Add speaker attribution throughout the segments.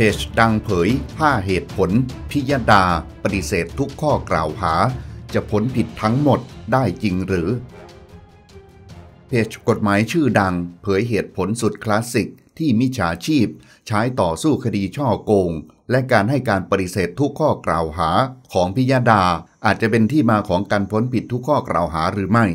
Speaker 1: เพจดังเผย5เหตุผลพิยดาปฏิเสธทุกข้อกล่าวหา จะผลผิดทั้งหมดได้จริงหรือ เพจกฎหมายชื่อดังเผยเหตุผลสุดคลาสสิก ที่มิจฉาชีพ ใช้ต่อสู้คดีช่อโกง และการให้การปฏิเสธทุกข้อกล่าวหาของพิยดาอาจจะเป็นที่มาของการพ้นผิดทุกข้อกล่าวหาหรือไม่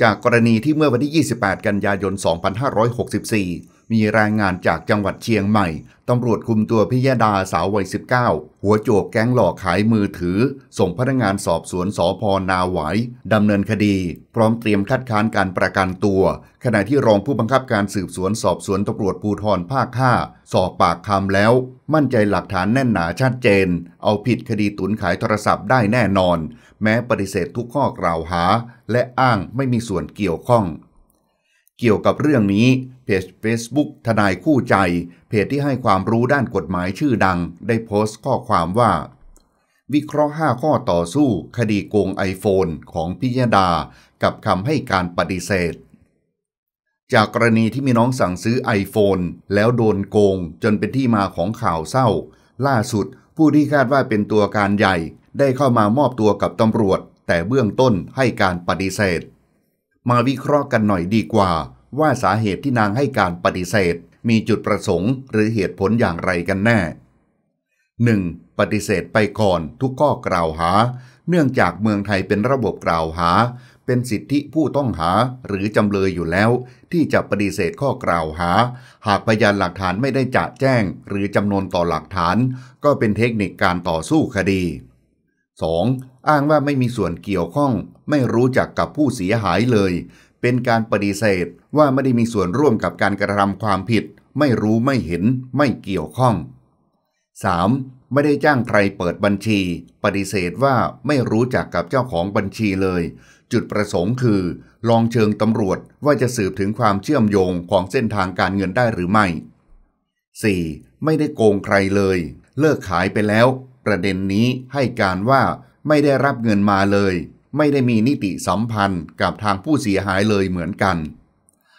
Speaker 1: จากกรณีที่เมื่อวันที่ 28 กันยายน 2564มีรายงานจากจังหวัดเชียงใหม่ ตำรวจคุมตัวพิยดา สาววัย19 หัวโจกแก๊งหลอกขายมือถือ ส่งพนักงานสอบสวนสอพอนาหวยดำเนินคดี พร้อมเตรียมคัดค้านการประกันตัว ขณะที่รองผู้บังคับการสืบสวนสอบสวนตำรวจภูธรภาค 5 สอบปากคำแล้ว มั่นใจหลักฐานแน่นหนาชัดเจน เอาผิดคดีตุนขายโทรศัพท์ได้แน่นอนแม้ปฏิเสธทุกข้อกล่าวหาและอ้างไม่มีส่วนเกี่ยวข้องเกี่ยวกับเรื่องนี้ เพจ Facebook ทนายคู่ใจ เพจที่ให้ความรู้ด้านกฎหมายชื่อดัง ได้โพสต์ข้อความว่า วิเคราะห์ 5 ข้อต่อสู้ คดีโกงไอโฟนของพิยดา กับคำให้การปฏิเสธ จากกรณีที่มีน้องสั่งซื้อ iPhone แล้วโดนโกงจนเป็นที่มาของข่าวเศร้า ล่าสุด ผู้ที่คาดว่าเป็นตัวการใหญ่ ได้เข้ามามอบตัวกับตำรวจ แต่เบื้องต้นให้การปฏิเสธมาวิเคราะห์กันหน่อยดีกว่าว่าสาเหตุที่นางให้การปฏิเสธมีจุดประสงค์ หรือเหตุผลอย่างไรกันแน่ 1. ปฏิเสธไปก่อนทุกข้อกล่าวหา เนื่องจากเมืองไทยเป็นระบบกล่าวหา เป็นสิทธิผู้ต้องหาหรือจำเลยอยู่แล้วที่จะปฏิเสธข้อกล่าวหา หากพยานหลักฐานไม่ได้จะแจ้ง หรือจำนวนต่อหลักฐานก็เป็นเทคนิคการต่อสู้คดี 2. อ้างว่าไม่มีส่วนเกี่ยวข้องไม่รู้จักกับผู้เสียหายเลย เป็นการปฏิเสธว่าไม่ได้มีส่วนร่วมกับการกระทำความผิด ไม่รู้ไม่เห็นไม่เกี่ยวข้อง 3. ไม่ได้จ้างใครเปิดบัญชี ปฏิเสธว่าไม่รู้จักกับเจ้าของบัญชีเลย จุดประสงค์คือ ลองเชิงตำรวจว่าจะสืบถึงความเชื่อมโยงของเส้นทางการเงินได้หรือไม่ 4. ไม่ได้โกงใครเลย เลิกขายไปแล้ว ประเด็นนี้ให้การว่าไม่ได้รับเงินมาเลยไม่ได้มีนิติสัมพันธ์กับทางผู้เสียหายเลยเหมือนกัน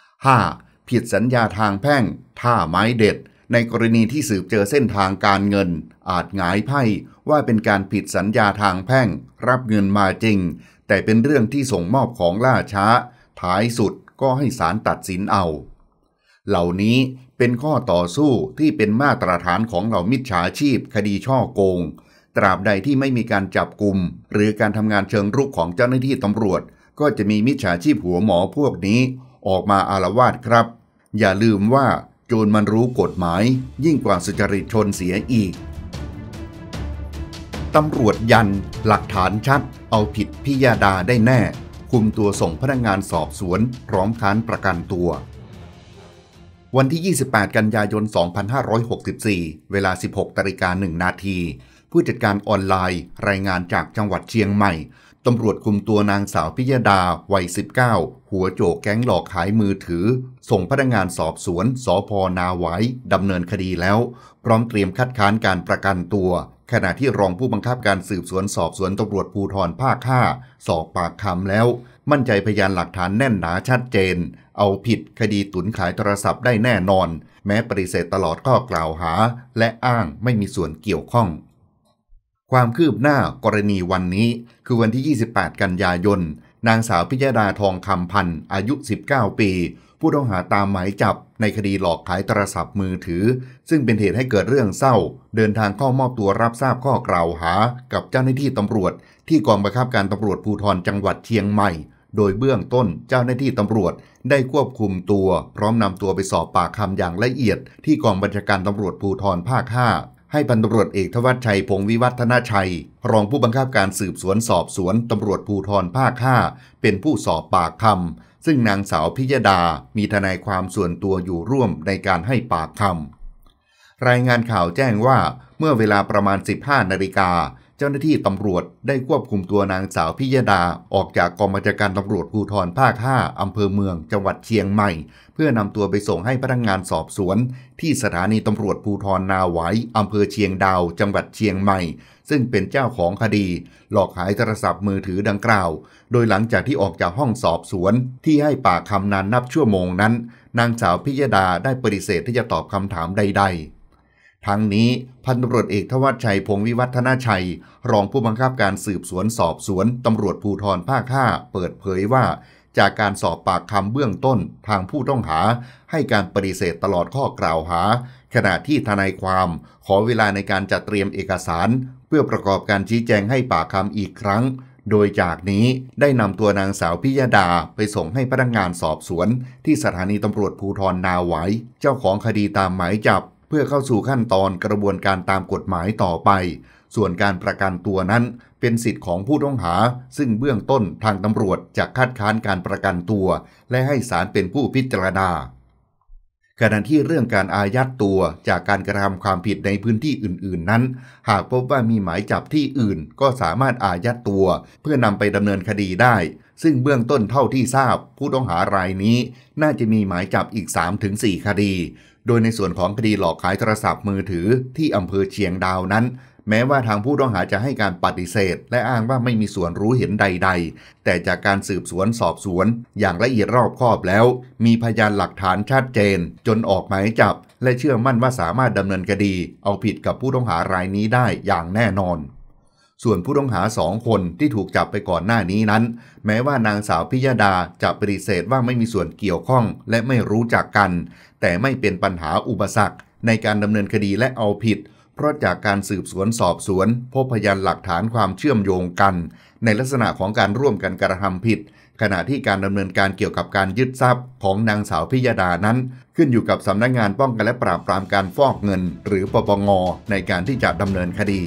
Speaker 1: 5. ผิดสัญญาทางแพ่งท่าไม้เด็ด ในกรณีที่สืบเจอเส้นทางการเงิน อาจหงายไพ่ว่าเป็นการผิดสัญญาทางแพ่งรับเงินมาจริง แต่เป็นเรื่องที่ส่งมอบของล่าช้าท้ายสุดก็ให้ศาลตัดสินเอา เหล่านี้เป็นข้อต่อสู้ที่เป็นมาตรฐานของเหล่ามิจฉาชีพคดีช่อโกงตราบใดที่ไม่มีการจับกลุ่มหรือการทำงานเชิงรุกของเจ้าหน้าที่ตำรวจก็จะมีมิจฉาชีพหัวหมอพวกนี้ออกมาอารวาสครับ อย่าลืมว่าโจรมันรู้กฎหมาย ยิ่งกว่าสุจริตชนเสียอีกตำรวจยันหลักฐานชัด เอาผิดพิยาดาได้แน่ คุมตัวส่งพนักงงานสอบสวนพร้อมค้านประกันตัว วันที่ 28กันยายน2564เวลา 16ตริกา1นาทีู้จัดการออนไลน์รายงานจากจังหวัดเชียงใหม่ ตำรวจคุมตัวนางสาวพิยดา วัย 19 หัวโจกแก๊งหลอกขายมือถือ ส่งพนักงานสอบสวน สอพอนาไว้ดำเนินคดีแล้ว พร้อมเตรียมคัดค้านการประกันตัว ขณะที่รองผู้บังคับการสืบสวนสอบสวนตำรวจภูธรภาค 5 สอบปากคำแล้ว มั่นใจพยานหลักฐานแน่นหนาชัดเจน เอาผิดคดีตุนขายโทรศัพท์ได้แน่นอน แม้ปฏิเสธตลอดข้อกล่าวหาและอ้างไม่มีส่วนเกี่ยวข้องความคืบหน้ากรณีวันนี้ คือวันที่ 28 กันยายน นางสาวพิยดาทองคำพันธ์อายุ 19 ปี ผู้ต้องหาตามหมายจับในคดีหลอกขายโทรศัพท์มือถือ ซึ่งเป็นเหตุให้เกิดเรื่องเศร้า เดินทางเข้ามอบตัวรับทราบข้อกล่าวหากับเจ้าหน้าที่ตำรวจ ที่กองบังคับการตำรวจภูธรจังหวัดเชียงใหม่ โดยเบื้องต้นเจ้าหน้าที่ตำรวจได้ควบคุมตัว พร้อมนำตัวไปสอบปากคำอย่างละเอียดที่กองบัญชาการตำรวจภูธรภาค 5ให้พันตำรวจเอกทวัชชัยพงวิวัฒนาชัย รองผู้บังคับการสืบสวนสอบสวนตำรวจภูธรภาคห้าเป็นผู้สอบปากคำซึ่งนางสาวพิยดา มีทนายความส่วนตัวอยู่ร่วมในการให้ปากคำรายงานข่าวแจ้งว่าเมื่อเวลาประมาณ 15 นาฬิกาเจ้าหน้าที่ตำรวจได้ควบคุมตัวนางสาวพิยดาออกจากกองบัญชาการตำรวจภูธรภาค 5 อำเภอเมือง จังหวัดเชียงใหม่ เพื่อนำตัวไปส่งให้พนักงานสอบสวนที่สถานีตำรวจภูธรนาไวายอำเภอเชียงดาว จังหวัดเชียงใหม่ ซึ่งเป็นเจ้าของคดีหลอกขายโทรศัพท์มือถือดังกล่าว โดยหลังจากที่ออกจากห้องสอบสวนที่ให้ปากคำนานนับชั่วโมงนั้น นางสาวพิยดาได้ปฏิเสธที่จะตอบคำถามใดๆทั้งนี้ พันตำรวจเอกทวัชชัยพงวิวัฒนาชัย รองผู้บังคับการสืบสวนสอบสวนตำรวจภูธรภาค 5 เปิดเผยว่า จากการสอบปากคำเบื้องต้นทางผู้ต้องหา ให้การปฏิเสธตลอดข้อกล่าวหา ขณะที่ทนายความขอเวลาในการจัดเตรียมเอกสาร เพื่อประกอบการชี้แจงให้ปากคำอีกครั้ง โดยจากนี้ได้นำตัวนางสาวพิยดาไปส่งให้พนักงงานสอบสวน ที่สถานีตำรวจภูธรนาไวเจ้าของคดีตามหมายจับเพื่อเข้าสู่ขั้นตอนกระบวนการตามกฎหมายต่อไป ส่วนการประกันตัวนั้น เป็นสิทธิ์ของผู้ต้องหา ซึ่งเบื้องต้นทางตำรวจ จะคัดค้านการประกันตัว และให้ศาลเป็นผู้พิจารณาขณะที่เรื่องการอายัดตัว จากการกระทำความผิดในพื้นที่อื่น ๆ นั้น หากพบว่ามีหมายจับที่อื่นก็สามารถอายัดตัว เพื่อนำไปดำเนินคดีได้ ซึ่งเบื้องต้นเท่าที่ทราบ ผู้ต้องหารายนี้ น่าจะมีหมายจับอีก3-4คดีโดยในส่วนของคดีหลอกขายโทรศัพท์มือถือ ที่อำเภอเชียงดาวนั้น แม้ว่าทางผู้ต้องหาจะให้การปฏิเสธและอ้างว่าไม่มีส่วนรู้เห็นใดๆ แต่จากการสืบสวนสอบสวน อย่างละเอียดรอบคอบแล้ว มีพยานหลักฐานชัดเจน จนออกหมายจับ และเชื่อมั่นว่าสามารถดำเนินคดี เอาผิดกับผู้ต้องหารายนี้ได้อย่างแน่นอนส่วนผู้ต้องหาสองคนที่ถูกจับไปก่อนหน้านี้นั้น แม้ว่านางสาวพิยดาจะปฏิเสธว่าไม่มีส่วนเกี่ยวข้องและไม่รู้จักกัน แต่ไม่เป็นปัญหาอุปสรรค ในการดำเนินคดีและเอาผิด เพราะจากการสืบสวนสอบสวนพบพยานหลักฐานความเชื่อมโยงกัน ในลักษณะของการร่วมกันกระทำผิด ขณะที่การดำเนินการเกี่ยวกับการยึดทรัพย์ ของนางสาวพิยดานั้น ขึ้นอยู่กับสำนักงงานป้องกันและปราบปรามการฟอกเงิน หรือปปงในการที่จะดำเนินคดี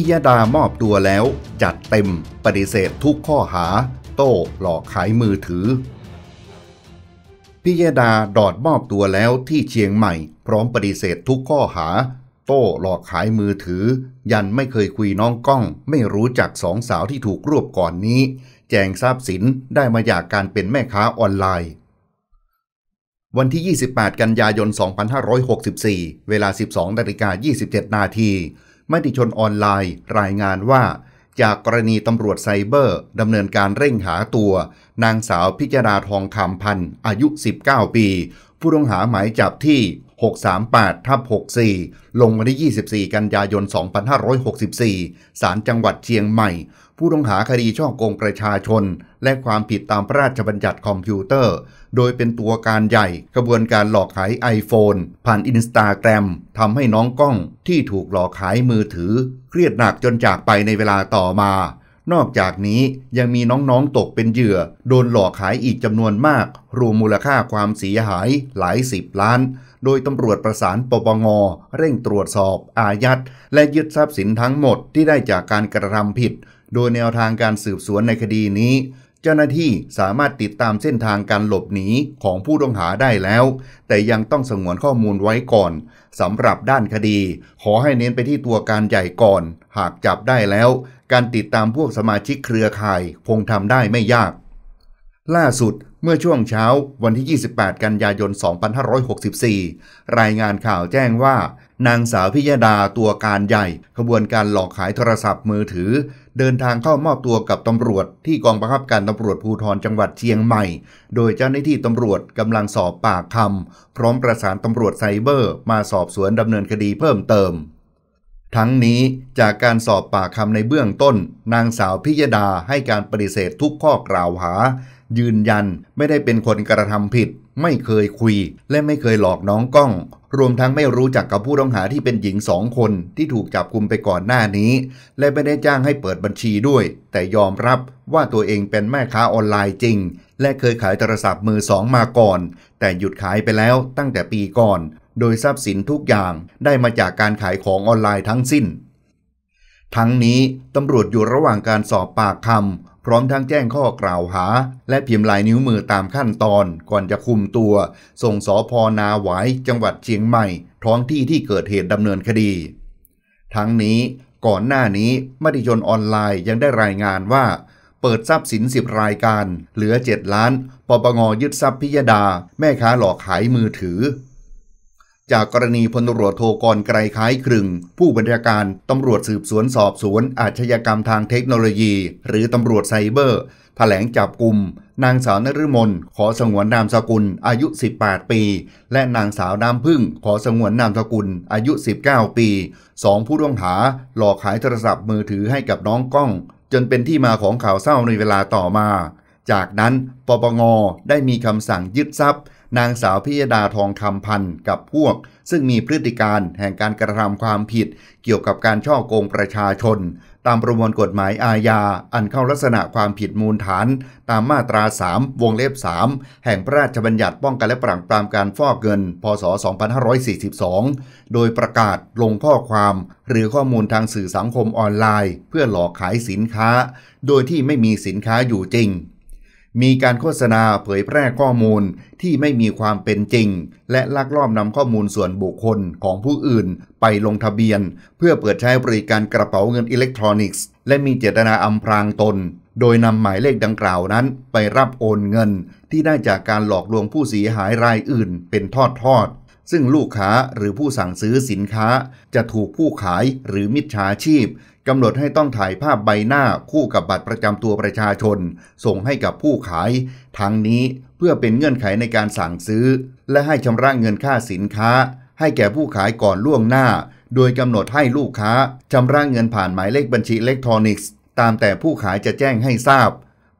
Speaker 1: พิยดามอบตัวแล้วจัดเต็มปฏิเสธทุกข้อหาโต้หลอกขายมือถือพิยดาดอดมอบตัวแล้วที่เชียงใหม่ พร้อมปฏิเสธทุกข้อหา โต้หลอก ขายมือถือ ยันไม่เคยคุยน้องก้อง ไม่รู้จักสองสาวที่ถูกรวบก่อนนี้ แจงทราบสินได้มาจากการเป็นแม่ค้าออนไลน์ วันที่ 28 กันยายน 2564 เวลา 12 นาฬิกา27 นาทีมติชนออนไลน์ รายงานว่า จากกรณีตำรวจไซเบอร์ดำเนินการเร่งหาตัว นางสาวพิจาราทองคำพันธ์อายุ 19 ปี ผู้ต้องหาหมายจับที่ 638ทับ64 ลงวันที่24 กันยายน 2564ศาลจังหวัดเชียงใหม่ ผู้ต้องหาคดีช่อโกงประชาชน และความผิดตามพระราชบัญญัติคอมพิวเตอร์โดยเป็นตัวการใหญ่ กระบวนการหลอกขาย iPhone ผ่านอินสตาแกรมทำให้น้องกล้องที่ถูกหลอกขายมือถือ เครียดหนักจนจากไปในเวลาต่อมา นอกจากนี้ยังมีน้องๆตกเป็นเหยื่อ โดนหลอกขายอีกจำนวนมาก รวมมูลค่าความเสียหายหลายสิบล้าน โดยตำรวจประสานปปงเร่งตรวจสอบอายัดและยึดทรัพย์สินทั้งหมดที่ได้จากการกระทำผิด โดยแนวทางการสืบสวนในคดีนี้เจ้าหน้าที่สามารถติดตามเส้นทางการหลบหนีของผู้ต้องหาได้แล้ว แต่ยังต้องสงวนข้อมูลไว้ก่อนสำหรับด้านคดี ขอให้เน้นไปที่ตัวการใหญ่ก่อน หากจับได้แล้ว การติดตามพวกสมาชิกเครือข่ายคงทำได้ไม่ยาก ล่าสุดเมื่อช่วงเช้า วันที่ 28 กันยายน 2564 รายงานข่าวแจ้งว่า นางสาวพิยดาตัวการใหญ่ขบวนการหลอกขายโทรศัพท์มือถือเดินทางเข้ามอบตัวกับตำรวจที่กองบังคับการตำรวจภูธรจังหวัดเชียงใหม่ โดยเจ้าหน้าที่ตำรวจกำลังสอบปากคำพร้อมประสานตำรวจไซเบอร์มาสอบสวนดำเนินคดีเพิ่มเติม ทั้งนี้จากการสอบปากคำในเบื้องต้น นางสาวพิยดาให้การปฏิเสธทุกข้อกล่าวหา ยืนยันไม่ได้เป็นคนกระทำผิดไม่เคยคุย และไม่เคยหลอกน้องกล้อง รวมทั้งไม่รู้จักกับผู้ต้องหาที่เป็นหญิงสองคนที่ถูกจับกุมไปก่อนหน้านี้ และไม่ได้จ้างให้เปิดบัญชีด้วย แต่ยอมรับว่าตัวเองเป็นแม่ค้าออนไลน์จริง และเคยขายโทรศัพท์มือสองมาก่อน แต่หยุดขายไปแล้วตั้งแต่ปีก่อน โดยทรัพย์สินทุกอย่างได้มาจากการขายของออนไลน์ทั้งสิ้น ทั้งนี้ ตำรวจอยู่ระหว่างการสอบปากคำพร้อมทั้งแจ้งข้อกล่าวหา และพิมพ์ลายนิ้วมือตามขั้นตอนก่อนจะคุมตัว ส่งสอพอนาหวายจังหวัดเชียงใหม่ท้องที่ที่เกิดเหตุดำเนินคดี ทั้งนี้ก่อนหน้านี้มติชนออนไลน์ยังได้รายงานว่า เปิดทรัพย์สิน10รายการ เหลือ 7 ล้านปปงยึดทรัพย์พิยดาแม่ค้าหลอกขายมือถือจากกรณีพลตรวจโทกรไกรคล้ายครึงผู้บัญชาการตำรวจสืบสวนสอบสวนอาชญากรรมทางเทคโนโลยี หรือตำรวจไซเบอร์ถแถลงจับกลุ่ม นางสาวนฤมลขอสงวนนามสกุลอายุ 18 ปี และนางสาวน้ำพึ่งขอสงวนนามสกุลอายุ 19 ปีสองผู้ต้องหาหลอกขายโทรศัพท์มือถือให้กับน้องก้อง จนเป็นที่มาของข่าวเศร้าในเวลาต่อมา จากนั้น ปปงได้มีคำสั่งยึดทรัพย์นางสาวพิยดาทองคำพันธ์กับพวก ซึ่งมีพฤติการแห่งการกระทำความผิดเกี่ยวกับการช่อโกงประชาชน ตามประมวลกฎหมายอาญาอันเข้าลักษณะความผิดมูลฐานตามมาตรา 3 วงเล็บ 3 แห่งพระราชบัญญัติป้องกันและปราบปรามการฟอกเงิน พศ2542 โดยประกาศลงข้อความ หรือข้อมูลทางสื่อสังคมออนไลน์ เพื่อหลอกขายสินค้า โดยที่ไม่มีสินค้าอยู่จริงมีการโฆษณาเผยแพร่ข้อมูลที่ไม่มีความเป็นจริงและลักลอบนำข้อมูลส่วนบุคคลของผู้อื่นไปลงทะเบียนเพื่อเปิดใช้บริการกระเป๋าเงินอิเล็กทรอนิกส์และมีเจตนาอำพรางตนโดยนำหมายเลขดังกล่าวนั้นไปรับโอนเงินที่ได้จากการหลอกลวงผู้เสียหายรายอื่นเป็นทอดทอด ซึ่งลูกค้าหรือผู้สั่งซื้อสินค้าจะถูกผู้ขายหรือมิจฉาชีพกำหนดให้ต้องถ่ายภาพใบหน้าคู่กับบัตรประจำตัวประชาชนส่งให้กับผู้ขายทางนี้เพื่อเป็นเงื่อนไขในการสั่งซื้อและให้ชำระเงินค่าสินค้าให้แก่ผู้ขายก่อนล่วงหน้าโดยกำหนดให้ลูกค้าชำระเงินผ่านหมายเลขบัญชีอิเล็กทรอนิกส์ตามแต่ผู้ขายจะแจ้งให้ทราบ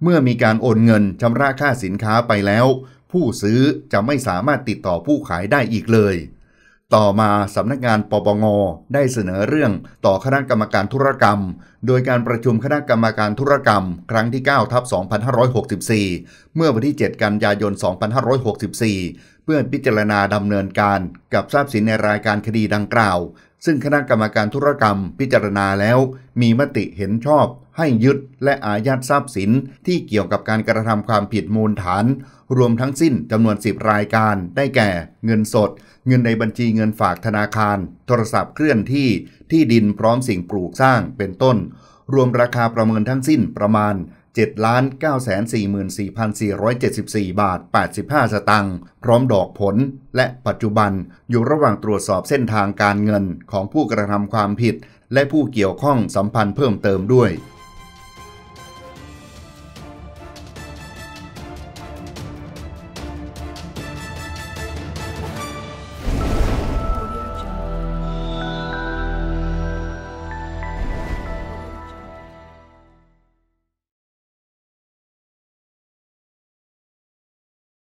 Speaker 1: เมื่อมีการโอนเงินชำระค่าสินค้าไปแล้วผู้ซื้อจะไม่สามารถติดต่อผู้ขายได้อีกเลยต่อมาสำนักงานปปงได้เสนอเรื่องต่อคณะกรรมการธุรกรรม โดยการประชุมคณะกรรมการธุรกรรมครั้งที่9ทับ 2564 เมื่อวันที่ 7 กันยายน 2564 เพื่อพิจารณาดำเนินการกับทราบสินในรายการคดีดังกล่าว ซึ่งคณะกรรมการธุรกรรมพิจารณาแล้วมีมติเห็นชอบให้ยึดและอายัดทรัพย์สินที่เกี่ยวกับการกระทำความผิดมูลฐานรวมทั้งสิ้นจำนวน 10 รายการได้แก่ เงินสด เงินในบัญชีเงินฝากธนาคาร โทรศัพท์เคลื่อนที่ที่ดินพร้อมสิ่งปลูกสร้างเป็นต้น รวมราคาประเมินทั้งสิ้นประมาณ 7,944,474 บาท 85 สตังค์พร้อมดอกผล และปัจจุบันอยู่ระหว่างตรวจสอบเส้นทางการเงินของผู้กระทำความผิดและผู้เกี่ยวข้องสัมพันธ์เพิ่มเติมด้วย